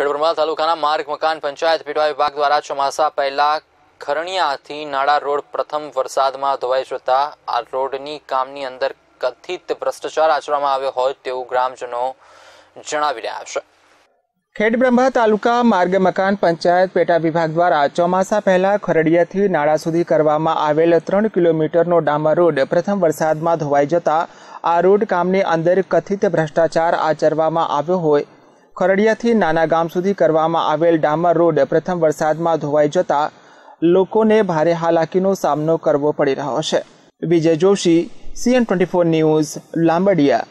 ખેડબ્રહ્મા તાલુકાના માર્ગ મકાન પંચાયત પીડવા વિભાગ દ્વારા ચોમાસા પહેલા ખરણિયાથી નાળા રોડ પ્રથમ વરસાદમાં ધોવાઈ જતા આ રોડની કામની અંદર કથિત ભ્રષ્ટાચાર આચરવામાં આવ્યો હોય તેવું ગ્રામજનો જણાવી રહ્યા છે ખેડબ્રહ્મા તાલુકા માર્ગ મકાન પંચાયત પેટા વિભાગ દ્વારા ચોમાસા પહેલા ખરડિયાથી નાળા સુધી કરવામાં આવેલ ત્રણ કિલોમીટરનો ડામર રોડ પ્રથમ વરસાદમાં ધોવાઈ જતા આ રોડ કામની અંદર કથિત ભ્રષ્ટાચાર આચરવામાં આવ્યો હોય ખરડિયાથી નાના ગામ સુધી કરવામાં આવેલ ડામર રોડ પ્રથમ વરસાદમાં ધોવાઈ જતા લોકોને ભારે હાલાકીનો સામનો કરવો પડી રહ્યો છે Vijay Joshi CN twenty four news લાંબડિયા